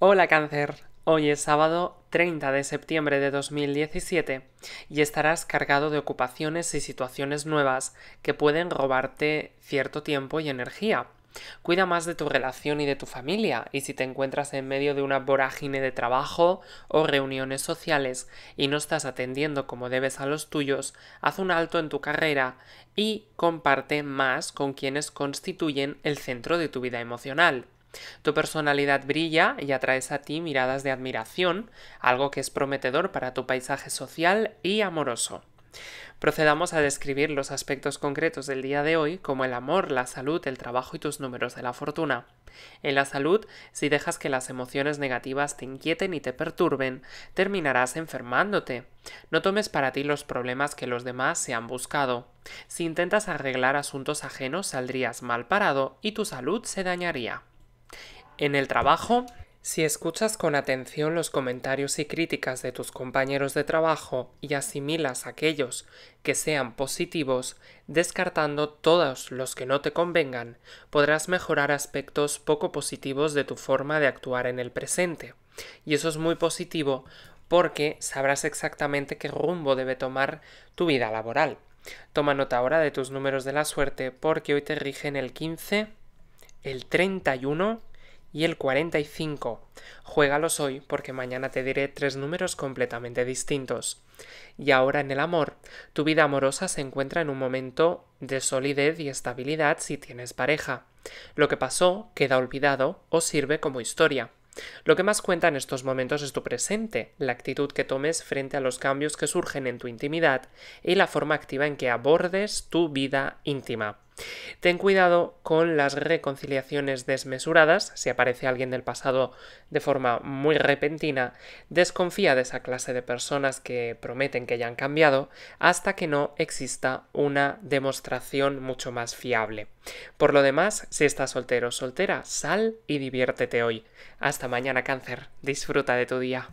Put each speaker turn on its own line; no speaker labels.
Hola cáncer, hoy es sábado 30 de septiembre de 2017 y estarás cargado de ocupaciones y situaciones nuevas que pueden robarte cierto tiempo y energía. Cuida más de tu relación y de tu familia, y si te encuentras en medio de una vorágine de trabajo o reuniones sociales y no estás atendiendo como debes a los tuyos, haz un alto en tu carrera y comparte más con quienes constituyen el centro de tu vida emocional. Tu personalidad brilla y atraes a ti miradas de admiración, algo que es prometedor para tu paisaje social y amoroso. Procedamos a describir los aspectos concretos del día de hoy, como el amor, la salud, el trabajo y tus números de la fortuna. En la salud, si dejas que las emociones negativas te inquieten y te perturben, terminarás enfermándote. No tomes para ti los problemas que los demás se han buscado. Si intentas arreglar asuntos ajenos, saldrías mal parado y tu salud se dañaría. En el trabajo, si escuchas con atención los comentarios y críticas de tus compañeros de trabajo y asimilas aquellos que sean positivos, descartando todos los que no te convengan, podrás mejorar aspectos poco positivos de tu forma de actuar en el presente. Y eso es muy positivo porque sabrás exactamente qué rumbo debe tomar tu vida laboral. Toma nota ahora de tus números de la suerte porque hoy te rigen el 15, el 31, y el 45. Juégalos hoy porque mañana te diré tres números completamente distintos. Y ahora en el amor, tu vida amorosa se encuentra en un momento de solidez y estabilidad si tienes pareja. Lo que pasó queda olvidado o sirve como historia. Lo que más cuenta en estos momentos es tu presente, la actitud que tomes frente a los cambios que surgen en tu intimidad y la forma activa en que abordes tu vida íntima. Ten cuidado con las reconciliaciones desmesuradas, si aparece alguien del pasado de forma muy repentina, desconfía de esa clase de personas que prometen que ya han cambiado hasta que no exista una demostración mucho más fiable. Por lo demás, si estás soltero o soltera, sal y diviértete hoy. Hasta mañana cáncer, disfruta de tu día.